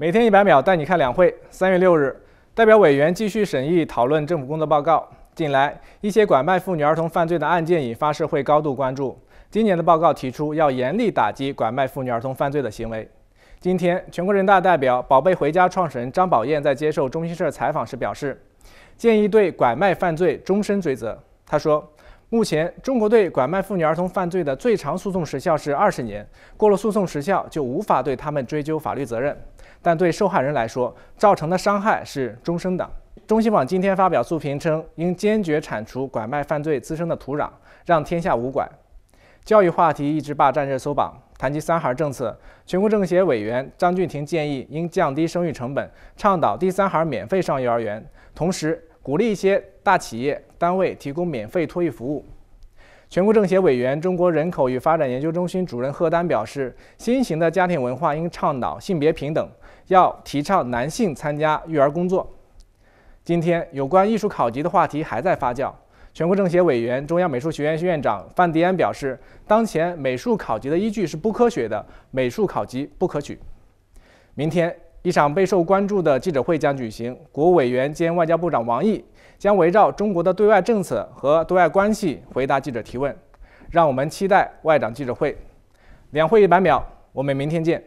每天一百秒带你看两会。三月六日，代表委员继续审议讨论政府工作报告。近来，一些拐卖妇女儿童犯罪的案件引发社会高度关注。今年的报告提出要严厉打击拐卖妇女儿童犯罪的行为。今天，全国人大代表“宝贝回家”创始人张宝艳在接受中新社采访时表示，建议对拐卖犯罪终身追责。他说。目前，中国队拐卖妇女儿童犯罪的最长诉讼时效是二十年，过了诉讼时效就无法对他们追究法律责任。但对受害人来说，造成的伤害是终生的。中新网今天发表述评称，应坚决铲除拐卖犯罪滋生的土壤，让天下无拐。教育话题一直霸占热搜榜。谈及三孩政策，全国政协委员张俊庭建议，应降低生育成本，倡导第三孩免费上幼儿园，同时。鼓励一些大企业单位提供免费托育服务。全国政协委员、中国人口与发展研究中心主任贺丹表示，新型的家庭文化应倡导性别平等，要提倡男性参加育儿工作。今天，有关艺术考级的话题还在发酵。全国政协委员、中央美术学院院长范迪安表示，当前美术考级的依据是不科学的，美术考级不可取。明天。一场备受关注的记者会将举行，国务委员兼外交部长王毅将围绕中国的对外政策和对外关系回答记者提问，让我们期待外长记者会。两会一百秒，我们明天见。